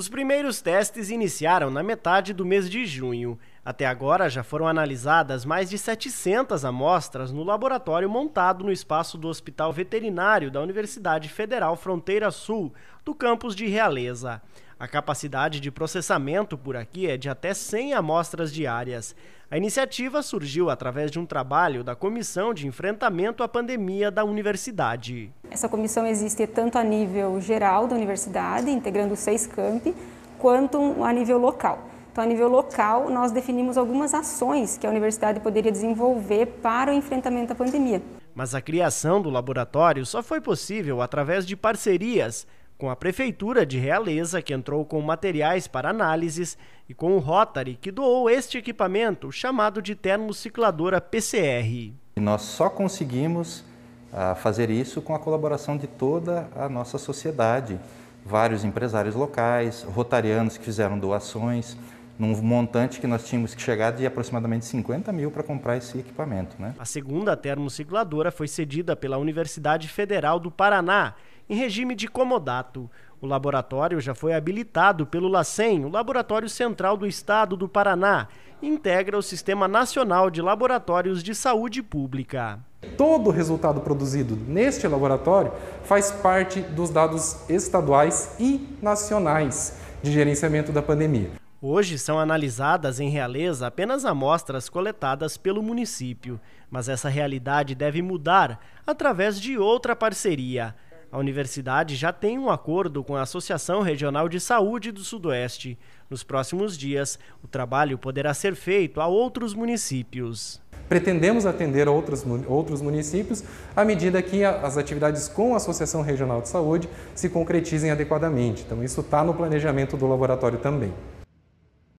Os primeiros testes iniciaram na metade do mês de junho até agora já foram analisadas mais de 700 amostras no laboratório montado no espaço do Hospital Veterinário da Universidade Federal Fronteira Sul, do campus de Realeza. A capacidade de processamento por aqui é de até 100 amostras diárias. A iniciativa surgiu através de um trabalho da Comissão de Enfrentamento à Pandemia da Universidade. Essa comissão existe tanto a nível geral da universidade, integrando seis campi, quanto a nível local. Então, a nível local, nós definimos algumas ações que a universidade poderia desenvolver para o enfrentamento da pandemia. Mas a criação do laboratório só foi possível através de parcerias com a Prefeitura de Realeza, que entrou com materiais para análises, e com o Rotary, que doou este equipamento chamado de termocicladora PCR. Nós só conseguimos ah, fazer isso com a colaboração de toda a nossa sociedade, vários empresários locais, rotarianos que fizeram doações, num montante que nós tínhamos que chegar de aproximadamente 50 mil para comprar esse equipamento. Né? A segunda termocicladora foi cedida pela Universidade Federal do Paraná, em regime de comodato. O laboratório já foi habilitado pelo LACEN, o Laboratório Central do Estado do Paraná, e integra o Sistema Nacional de Laboratórios de Saúde Pública. Todo o resultado produzido neste laboratório faz parte dos dados estaduais e nacionais de gerenciamento da pandemia. Hoje são analisadas em Realeza apenas amostras coletadas pelo município, mas essa realidade deve mudar através de outra parceria. A universidade já tem um acordo com a Associação Regional de Saúde do Sudoeste. Nos próximos dias, o trabalho poderá ser feito a outros municípios. Pretendemos atender outros, outros municípios à medida que as atividades com a Associação Regional de Saúde se concretizem adequadamente. Então, isso está no planejamento do laboratório também.